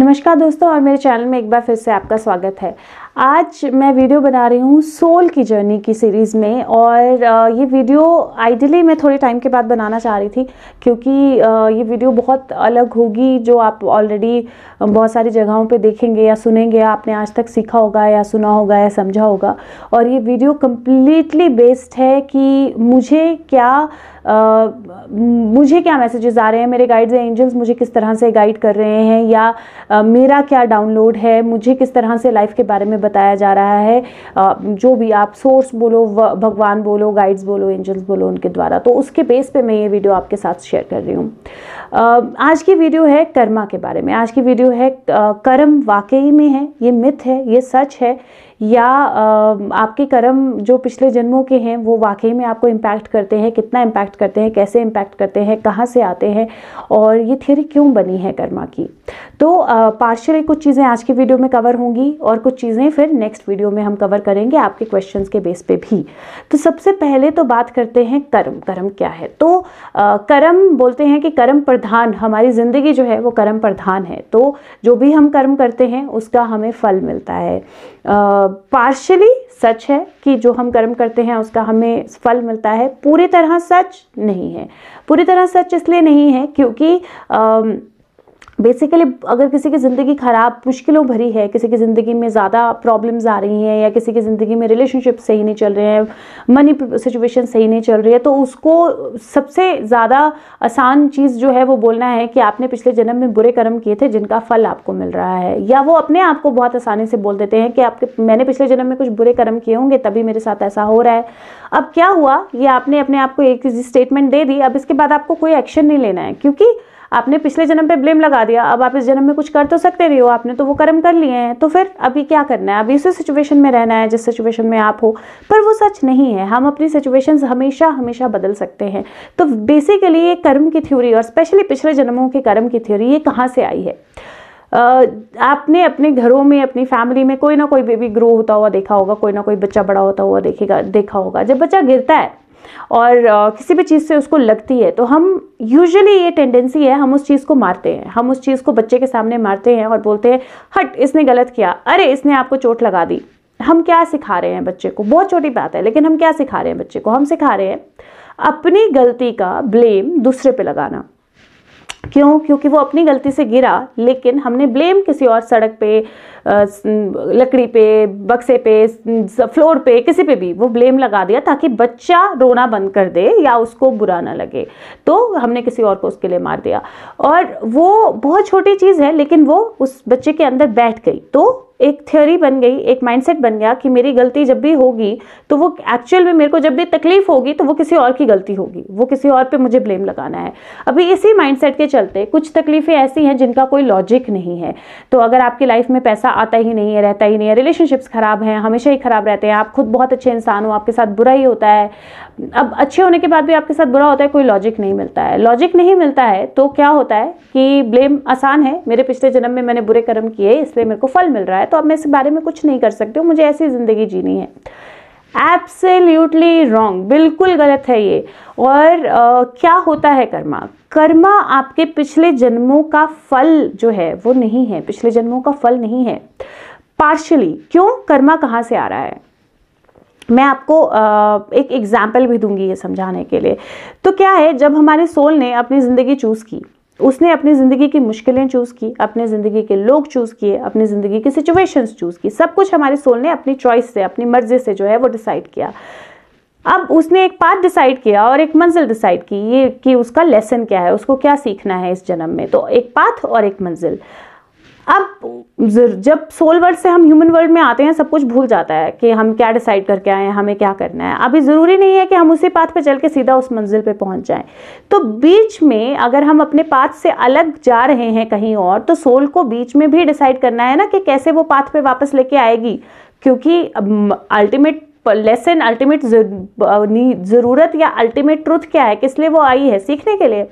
नमस्कार दोस्तों और मेरे चैनल में एक बार फिर से आपका स्वागत है आज मैं वीडियो बना रही हूँ सोल की जर्नी की सीरीज़ में और ये वीडियो आइडियली मैं थोड़े टाइम के बाद बनाना चाह रही थी क्योंकि ये वीडियो बहुत अलग होगी जो आप ऑलरेडी बहुत सारी जगहों पे देखेंगे या सुनेंगे आपने आज तक सीखा होगा या सुना होगा या समझा होगा और ये वीडियो कम्प्लीटली बेस्ड है कि मुझे क्या आ, मुझे क्या मैसेजेस आ रहे हैं मेरे गाइड्स एंजल्स मुझे किस तरह से गाइड कर रहे हैं या आ, मेरा क्या डाउनलोड है मुझे किस तरह से लाइफ के बारे में बताया जा रहा है जो भी आप सोर्स बोलो भगवान बोलो गाइड्स बोलो एंजल्स बोलो उनके द्वारा तो उसके बेस पे मैं ये वीडियो आपके साथ शेयर कर रही हूँ आज की वीडियो है कर्मा के बारे में आज की वीडियो है कर्म वाकई में है ये मिथ है ये सच है या आपके कर्म जो पिछले जन्मों के हैं वो वाकई में आपको इम्पैक्ट करते हैं कितना इम्पैक्ट करते हैं कैसे इम्पैक्ट करते हैं कहाँ से आते हैं और ये थियोरी क्यों बनी है कर्मा की तो पार्शली कुछ चीज़ें आज की वीडियो में कवर होंगी और कुछ चीज़ें फिर नेक्स्ट वीडियो में हम कवर करेंगे आपके क्वेश्चन के बेस पे भी तो सबसे पहले तो बात करते हैं कर्म कर्म क्या है तो कर्म बोलते हैं कि कर्म प्रधान हमारी ज़िंदगी जो है वो कर्म प्रधान है तो जो भी हम कर्म करते हैं उसका हमें फल मिलता है आ, पार्शली सच है कि जो हम कर्म करते हैं उसका हमें फल मिलता है पूरी तरह सच नहीं है पूरी तरह सच इसलिए नहीं है क्योंकि uh, बेसिकली अगर किसी की ज़िंदगी ख़राब मुश्किलों भरी है किसी की ज़िंदगी में ज़्यादा प्रॉब्लम्स आ रही हैं या किसी की ज़िंदगी में रिलेशनशिप सही नहीं चल रहे हैं मनी सिचुएशन सही नहीं चल रही है तो उसको सबसे ज़्यादा आसान चीज़ जो है वो बोलना है कि आपने पिछले जन्म में बुरे कर्म किए थे जिनका फल आपको मिल रहा है या वो अपने आप को बहुत आसानी से बोल देते हैं कि आपके मैंने पिछले जन्म में कुछ बुरे कर्म किए होंगे तभी मेरे साथ ऐसा हो रहा है अब क्या हुआ ये आपने अपने आप को एक स्टेटमेंट दे दी अब इसके बाद आपको कोई एक्शन नहीं लेना है क्योंकि आपने पिछले जन्म पे ब्लेम लगा दिया अब आप इस जन्म में कुछ कर तो सकते नहीं हो आपने तो वो कर्म कर लिए हैं तो फिर अभी क्या करना है अभी उसी सिचुएशन में रहना है जिस सिचुएशन में आप हो पर वो सच नहीं है हम अपनी सिचुएशन हमेशा हमेशा बदल सकते हैं तो बेसिकली ये कर्म की थ्योरी और स्पेशली पिछले जन्मों के कर्म की थ्योरी ये कहाँ से आई है आपने अपने घरों में अपनी फैमिली में कोई ना कोई बेबी ग्रो होता हुआ देखा होगा कोई ना कोई बच्चा बड़ा होता हुआ देखेगा देखा होगा जब बच्चा गिरता है और किसी भी चीज़ से उसको लगती है तो हम यूजुअली ये टेंडेंसी है हम उस चीज़ को मारते हैं हम उस चीज़ को बच्चे के सामने मारते हैं और बोलते हैं हट इसने गलत किया अरे इसने आपको चोट लगा दी हम क्या सिखा रहे हैं बच्चे को बहुत छोटी बात है लेकिन हम क्या सिखा रहे हैं बच्चे को हम सिखा रहे हैं अपनी गलती का ब्लेम दूसरे पे लगाना क्यों क्योंकि वो अपनी गलती से गिरा लेकिन हमने ब्लेम किसी और सड़क पे लकड़ी पे बक्से पे फ्लोर पे किसी पे भी वो ब्लेम लगा दिया ताकि बच्चा रोना बंद कर दे या उसको बुरा ना लगे तो हमने किसी और को उसके लिए मार दिया और वो बहुत छोटी चीज़ है लेकिन वो उस बच्चे के अंदर बैठ गई तो एक थ्योरी बन गई एक माइंडसेट बन गया कि मेरी गलती जब भी होगी तो वो एक्चुअल में मेरे को जब भी तकलीफ होगी तो वो किसी और की गलती होगी वो किसी और पे मुझे ब्लेम लगाना है अभी इसी माइंडसेट के चलते कुछ तकलीफ़ें ऐसी हैं जिनका कोई लॉजिक नहीं है तो अगर आपकी लाइफ में पैसा आता ही नहीं है रहता ही नहीं है रिलेशनशिप्स ख़राब हैं हमेशा ही ख़राब रहते हैं आप खुद बहुत अच्छे इंसान हो आपके साथ बुरा ही होता है अब अच्छे होने के बाद भी आपके साथ बुरा होता है कोई लॉजिक नहीं मिलता है लॉजिक नहीं मिलता है तो क्या होता है कि ब्लेम आसान है मेरे पिछले जन्म में मैंने बुरे कर्म किए इसलिए मेरे को फल मिल रहा है है तो अब मैं इस बारे में कुछ नहीं कर सकती हूँ मुझे ऐसी ज़िंदगी जीनी है एब्सोल्यूटली रॉन्ग बिल्कुल गलत है ये और आ, क्या होता है कर्मा कर्मा आपके पिछले जन्मों का फल जो है वो नहीं है पिछले जन्मों का फल नहीं है पार्शली क्यों कर्मा कहाँ से आ रहा है मैं आपको एक एग्जाम्पल भी दूंगी ये समझाने के लिए तो क्या है जब हमारे सोल ने अपनी ज़िंदगी चूज़ की उसने अपनी ज़िंदगी की मुश्किलें चूज़ की अपने ज़िंदगी के लोग चूज़ किए अपनी ज़िंदगी की सिचुएशंस चूज़ की सब कुछ हमारे सोल ने अपनी चॉइस से अपनी मर्ज़ी से जो है वो डिसाइड किया अब उसने एक पाथ डिसाइड किया और एक मंजिल डिसाइड की ये कि उसका लेसन क्या है उसको क्या सीखना है इस जन्म में तो एक पाथ और एक मंजिल अब जब सोल वर्ल्ड से हम ह्यूमन वर्ल्ड में आते हैं सब कुछ भूल जाता है कि हम क्या डिसाइड करके आए हैं हमें क्या करना है अभी ज़रूरी नहीं है कि हम उसी पाथ पे चल के सीधा उस मंजिल पे पहुंच जाएं तो बीच में अगर हम अपने पाथ से अलग जा रहे हैं कहीं और तो सोल को बीच में भी डिसाइड करना है ना कि कैसे वो पाथ पर वापस लेके आएगी क्योंकि अल्टीमेट लेसन अल्टीमेट ज़रूरत या अल्टीमेट ट्रुथ क्या है किस लिए वो आई है सीखने के लिए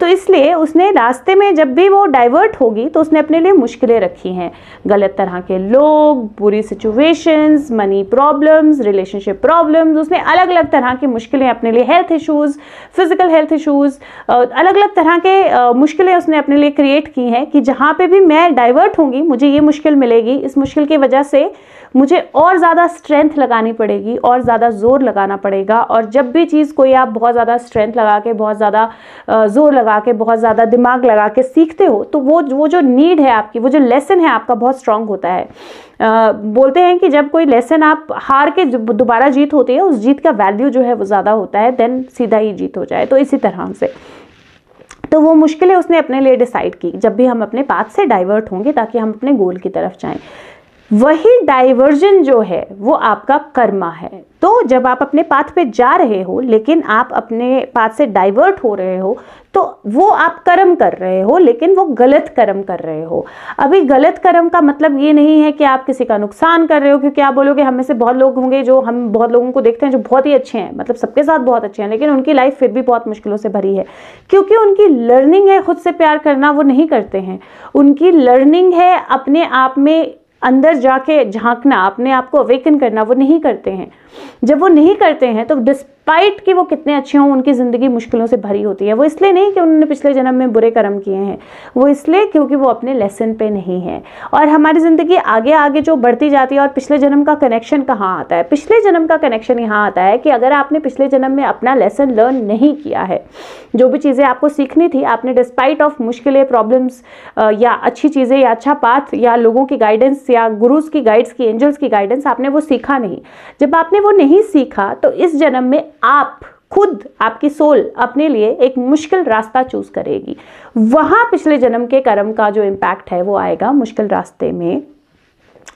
तो इसलिए उसने रास्ते में जब भी वो डाइवर्ट होगी तो उसने अपने लिए मुश्किलें रखी हैं गलत तरह के लोग बुरी situations money problems relationship problems उसने अलग अलग तरह की मुश्किलें अपने लिए health issues physical health issues अलग अलग तरह के मुश्किलें उसने अपने लिए क्रिएट की हैं कि जहाँ पर भी मैं डाइवर्ट होंगी मुझे ये मुश्किल मिलेगी इस मुश्किल की वजह से मुझे और ज़्यादा स्ट्रेंथ लगानी पड़ेगी और ज़्यादा ज़ोर लगाना पड़ेगा और जब भी चीज़ कोई आप बहुत ज़्यादा स्ट्रेंथ लगा के बहुत ज़्यादा ज़ोर लगा के बहुत ज़्यादा दिमाग लगा के सीखते हो तो वो वो जो नीड है आपकी वो जो लेसन है आपका बहुत स्ट्रांग होता है आ, बोलते हैं कि जब कोई लेसन आप हार के दोबारा जीत होती है उस जीत का वैल्यू जो है वो ज़्यादा होता है देन सीधा ही जीत हो जाए तो इसी तरह से तो वो मुश्किलें उसने अपने लिए डिसाइड की जब भी हम अपने पाथ से डाइवर्ट होंगे ताकि हम अपने गोल की तरफ जाएं वही डाइवर्जन जो है वो आपका कर्मा है तो जब आप अपने पाथ पे जा रहे हो लेकिन आप अपने पाथ से डाइवर्ट हो रहे हो तो वो आप कर्म कर रहे हो लेकिन वो गलत कर्म कर रहे हो अभी गलत कर्म का मतलब ये नहीं है कि आप किसी का नुकसान कर रहे हो क्योंकि आप बोलोगे हमें से बहुत लोग होंगे जो हम बहुत लोगों को देखते हैं जो बहुत ही अच्छे हैं मतलब सबके साथ बहुत अच्छे हैं लेकिन उनकी लाइफ फिर भी बहुत मुश्किलों से भरी है क्योंकि उनकी लर्निंग है खुद से प्यार करना वो नहीं करते हैं उनकी लर्निंग है अपने आप में अंदर जाके झांकना अपने आप को अवेकन करना वो नहीं करते हैं जब वो नहीं करते हैं तो डिस स्पाइट कि वो कितने अच्छे हों उनकी ज़िंदगी मुश्किलों से भरी होती है वो इसलिए नहीं कि उन्होंने पिछले जन्म में बुरे कर्म किए हैं वो इसलिए क्योंकि वो अपने लेसन पे नहीं है और हमारी ज़िंदगी आगे आगे जो बढ़ती जाती है और पिछले जन्म का कनेक्शन कहाँ आता है पिछले जन्म का कनेक्शन यहाँ आता है कि अगर आपने पिछले जन्म में अपना लेसन लर्न नहीं किया है जो भी चीज़ें आपको सीखनी थी आपने डिस्पाइट ऑफ मुश्किलें प्रॉब्लम्स या अच्छी चीज़ें या अच्छा पाथ या लोगों की गाइडेंस या गुरुज़ की गाइड्स की एंजल्स की गाइडेंस आपने वो सीखा नहीं जब आपने वो नहीं सीखा तो इस जन्म में आप खुद आपकी सोल अपने लिए एक मुश्किल रास्ता चूज करेगी वहां पिछले जन्म के कर्म का जो इम्पैक्ट है वो आएगा मुश्किल रास्ते में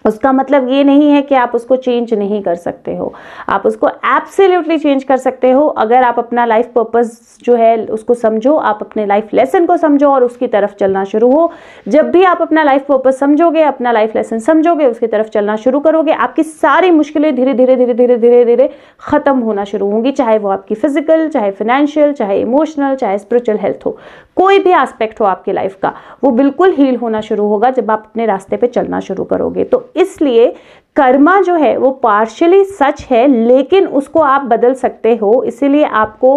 उसका मतलब ये नहीं है कि आप उसको चेंज नहीं कर सकते हो आप उसको एब्सोल्युटली चेंज कर सकते हो अगर आप अपना लाइफ पर्पस जो है उसको समझो आप अपने लाइफ लेसन को समझो और उसकी तरफ चलना शुरू हो जब भी आप अपना लाइफ पर्पस समझोगे अपना लाइफ लेसन समझोगे उसकी तरफ चलना शुरू करोगे आपकी सारी मुश्किलें धीरे धीरे धीरे धीरे धीरे धीरे ख़त्म होना शुरू होंगी चाहे वो आपकी फिजिकल चाहे फिनेंशियल चाहे इमोशनल चाहे स्पिरिचुअल हेल्थ हो कोई भी एस्पेक्ट हो आपकी लाइफ का वो बिल्कुल हील होना शुरू होगा जब आप अपने रास्ते पर चलना शुरू करोगे तो इसलिए कर्मा जो है वो पार्शली सच है लेकिन उसको आप बदल सकते हो इसीलिए आपको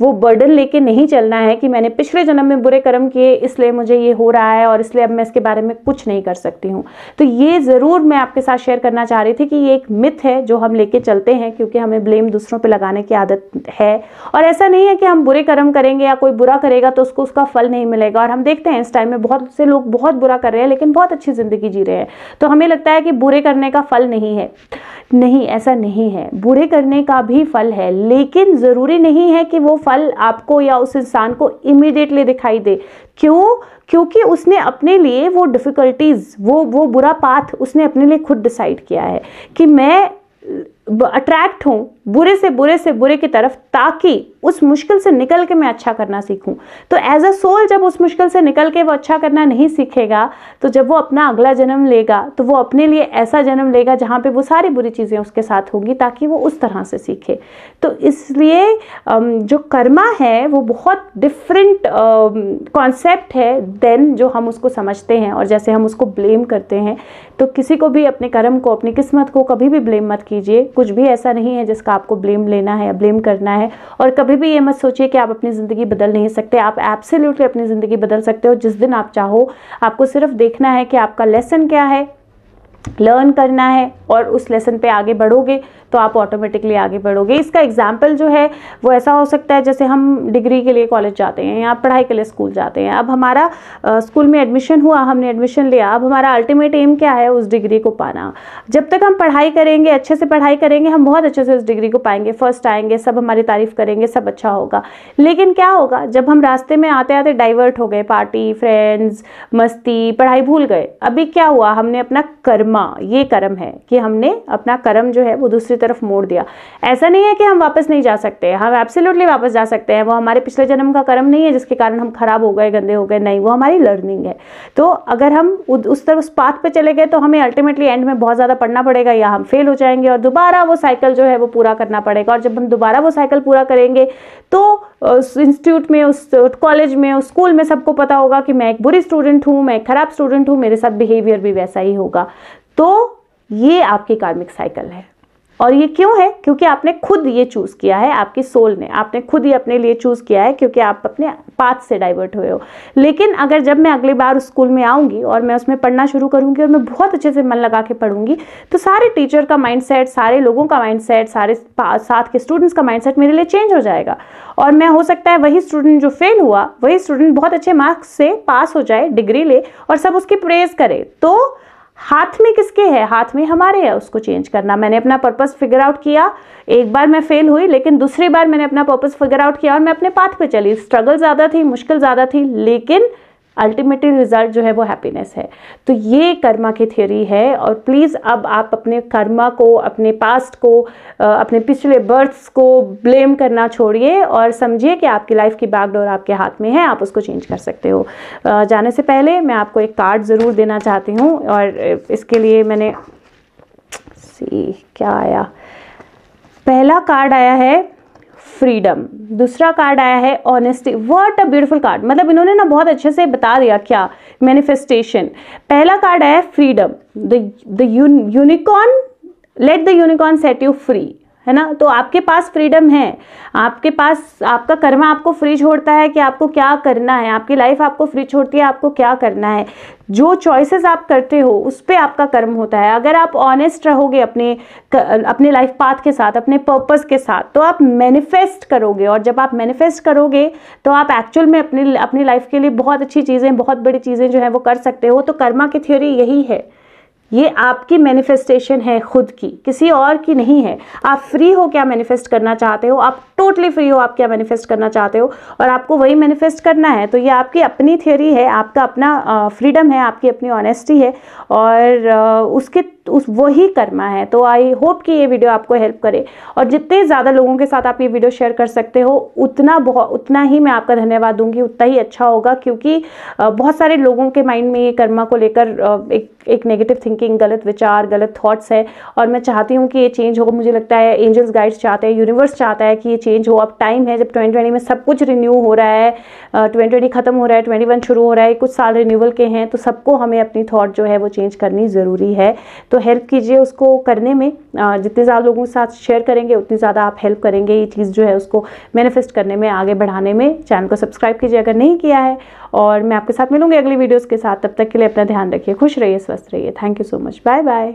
वो बर्डन लेके नहीं चलना है कि मैंने पिछले जन्म में बुरे कर्म किए इसलिए मुझे ये हो रहा है और इसलिए अब मैं इसके बारे में कुछ नहीं कर सकती हूँ तो ये ज़रूर मैं आपके साथ शेयर करना चाह रही थी कि ये एक मिथ है जो हम लेके चलते हैं क्योंकि हमें ब्लेम दूसरों पर लगाने की आदत है और ऐसा नहीं है कि हम बुरे कर्म करेंगे या कोई बुरा करेगा तो उसको उसका फल नहीं मिलेगा और हम देखते हैं इस टाइम में बहुत से लोग बहुत बुरा कर रहे हैं लेकिन बहुत अच्छी ज़िंदगी जी रहे हैं तो हमें लगता है कि बुरे करने का फल नहीं है नहीं ऐसा नहीं है बुरे करने का भी फल है लेकिन ज़रूरी नहीं है कि वो फल आपको या उस इंसान को इमिडिएटली दिखाई दे क्यों क्योंकि उसने अपने लिए वो डिफ़िकल्टीज़ वो वो बुरा पाथ उसने अपने लिए खुद डिसाइड किया है कि मैं अट्रैक्ट हूँ बुरे से बुरे से बुरे की तरफ ताकि उस मुश्किल से निकल के मैं अच्छा करना सीखूं तो एज अ सोल जब उस मुश्किल से निकल के वो अच्छा करना नहीं सीखेगा तो जब वो अपना अगला जन्म लेगा तो वो अपने लिए ऐसा जन्म लेगा जहाँ पे वो सारी बुरी चीज़ें उसके साथ होंगी ताकि वो उस तरह से सीखे तो इसलिए जो कर्मा है वो बहुत डिफरेंट कॉन्सेप्ट है देन जो हम उसको समझते हैं और जैसे हम उसको ब्लेम करते हैं तो किसी को भी अपने कर्म को अपनी किस्मत को कभी भी ब्लेम मत कीजिए कुछ भी ऐसा नहीं है जिसका आपको ब्लेम लेना है या ब्लेम करना है और कभी भी ये मत सोचिए कि आप अपनी ज़िंदगी बदल नहीं सकते आप एब्सोल्युटली अपनी ज़िंदगी बदल सकते हो जिस दिन आप चाहो आपको सिर्फ देखना है कि आपका लेसन क्या है लर्न करना है और उस लेसन पे आगे बढ़ोगे तो आप ऑटोमेटिकली आगे बढ़ोगे इसका एग्जाम्पल जो है वो ऐसा हो सकता है जैसे हम डिग्री के लिए कॉलेज जाते हैं या पढ़ाई के लिए स्कूल जाते हैं अब हमारा स्कूल में एडमिशन हुआ हमने एडमिशन लिया अब हमारा अल्टीमेट एम क्या है उस डिग्री को पाना जब तक हम पढ़ाई करेंगे अच्छे से पढ़ाई करेंगे हम बहुत अच्छे से उस डिग्री को पाएंगे फर्स्ट आएंगे सब हमारी तारीफ़ करेंगे सब अच्छा होगा लेकिन क्या होगा जब हम रास्ते में आते आते डाइवर्ट हो गए पार्टी फ्रेंड्स मस्ती पढ़ाई भूल गए अभी क्या हुआ हमने अपना कर्म कर्मा ये कर्म है कि हमने अपना कर्म जो है वो दूसरी तरफ मोड़ दिया ऐसा नहीं है कि हम वापस नहीं जा सकते हम एब्सोल्युटली वापस जा सकते हैं वो हमारे पिछले जन्म का कर्म नहीं है जिसके कारण हम खराब हो गए गंदे हो गए नहीं वो हमारी लर्निंग है तो अगर हम उस तरफ उस पाथ पर चले गए तो हमें अल्टीमेटली एंड में बहुत ज़्यादा पढ़ना पड़ेगा या हम फेल हो जाएंगे और दोबारा वो साइकिल जो है वो पूरा करना पड़ेगा और जब हम दोबारा वो साइकिल पूरा करेंगे तो उस इंस्टीट्यूट में उस कॉलेज में उस स्कूल में सबको पता होगा कि मैं एक बुरी स्टूडेंट हूँ मैं एक खराब स्टूडेंट हूँ मेरे साथ बिहेवियर भी वैसा ही होगा तो ये आपकी कार्मिक साइकिल है और ये क्यों है क्योंकि आपने खुद ये चूज़ किया है आपकी सोल ने आपने खुद ही अपने लिए चूज़ किया है क्योंकि आप अपने पाथ से डाइवर्ट हुए हो लेकिन अगर जब मैं अगली बार उस स्कूल में आऊँगी और मैं उसमें पढ़ना शुरू करूँगी और मैं बहुत अच्छे से मन लगा के पढ़ूंगी तो सारे टीचर का माइंड सारे लोगों का माइंड सारे साथ के स्टूडेंट्स का माइंड मेरे लिए चेंज हो जाएगा और मैं हो सकता है वही स्टूडेंट जो फेल हुआ वही स्टूडेंट बहुत अच्छे मार्क्स से पास हो जाए डिग्री ले और सब उसकी प्रेज़ करे तो हाथ में किसके है हाथ में हमारे है उसको चेंज करना मैंने अपना पर्पस फिगर आउट किया एक बार मैं फेल हुई लेकिन दूसरी बार मैंने अपना पर्पस फिगर आउट किया और मैं अपने पाथ पे चली स्ट्रगल ज़्यादा थी मुश्किल ज़्यादा थी लेकिन अल्टीमेटली रिजल्ट जो है वो हैप्पीनेस है तो ये कर्मा की थ्योरी है और प्लीज़ अब आप अपने कर्मा को अपने पास्ट को अपने पिछले बर्थ्स को ब्लेम करना छोड़िए और समझिए कि आपकी लाइफ की बैकडोर आपके हाथ में है आप उसको चेंज कर सकते हो जाने से पहले मैं आपको एक कार्ड ज़रूर देना चाहती हूँ और इसके लिए मैंने सी क्या आया पहला कार्ड आया है फ्रीडम दूसरा कार्ड आया है honesty what a beautiful card मतलब इन्होंने ना बहुत अच्छे से बता दिया क्या मैनिफेस्टेशन पहला कार्ड आया है freedom the unicorn let the unicorn set you free है ना तो आपके पास फ्रीडम है आपके पास आपका कर्मा आपको फ्री छोड़ता है कि आपको क्या करना है आपकी लाइफ आपको फ्री छोड़ती है आपको क्या करना है जो चॉइसेस आप करते हो उस पर आपका कर्म होता है अगर आप ऑनेस्ट रहोगे अपने अपने लाइफ पाथ के साथ अपने पर्पस के साथ तो आप मैनिफेस्ट करोगे और जब आप मैनिफेस्ट करोगे तो आप एक्चुअल में अपने अपनी लाइफ के लिए बहुत अच्छी चीज़ें बहुत बड़ी चीज़ें जो है वो कर सकते हो तो कर्मा की थ्योरी यही है ये आपकी मैनिफेस्टेशन है खुद की किसी और की नहीं है आप फ्री हो क्या मैनिफेस्ट करना चाहते हो आप टोटली फ्री हो आप क्या मैनिफेस्ट करना चाहते हो और आपको वही मैनिफेस्ट करना है तो ये आपकी अपनी थियोरी है आपका अपना फ्रीडम है आपकी अपनी ऑनेस्टी है और उसके तो उस वही कर्मा है तो आई होप कि ये वीडियो आपको हेल्प करे और जितने ज़्यादा लोगों के साथ आप ये वीडियो शेयर कर सकते हो उतना बहुत उतना ही मैं आपका धन्यवाद दूंगी उतना ही अच्छा होगा क्योंकि बहुत सारे लोगों के माइंड में ये कर्मा को लेकर एक एक नेगेटिव थिंकिंग गलत विचार गलत थॉट्स है और मैं चाहती हूँ कि ये चेंज हो मुझे लगता है एंजल्स गाइड्स चाहते हैं यूनिवर्स चाहता है कि ये चेंज हो अब टाइम है जब ट्वेंटी में सब कुछ रिन्यू हो रहा है ट्वेंटी ख़त्म हो रहा है ट्वेंटी शुरू हो रहा है कुछ साल रिन्यूअल के हैं तो सबको हमें अपनी थाट जो है वो चेंज करनी ज़रूरी है तो हेल्प कीजिए उसको करने में जितने ज़्यादा लोगों के साथ शेयर करेंगे उतनी ज़्यादा आप हेल्प करेंगे ये चीज़ जो है उसको मैनिफेस्ट करने में आगे बढ़ाने में चैनल को सब्सक्राइब कीजिए अगर नहीं किया है और मैं आपके साथ मिलूंगी अगली वीडियोज़ के साथ तब तक के लिए अपना ध्यान रखिए खुश रहिए स्वस्थ रहिए thank you so much bye bye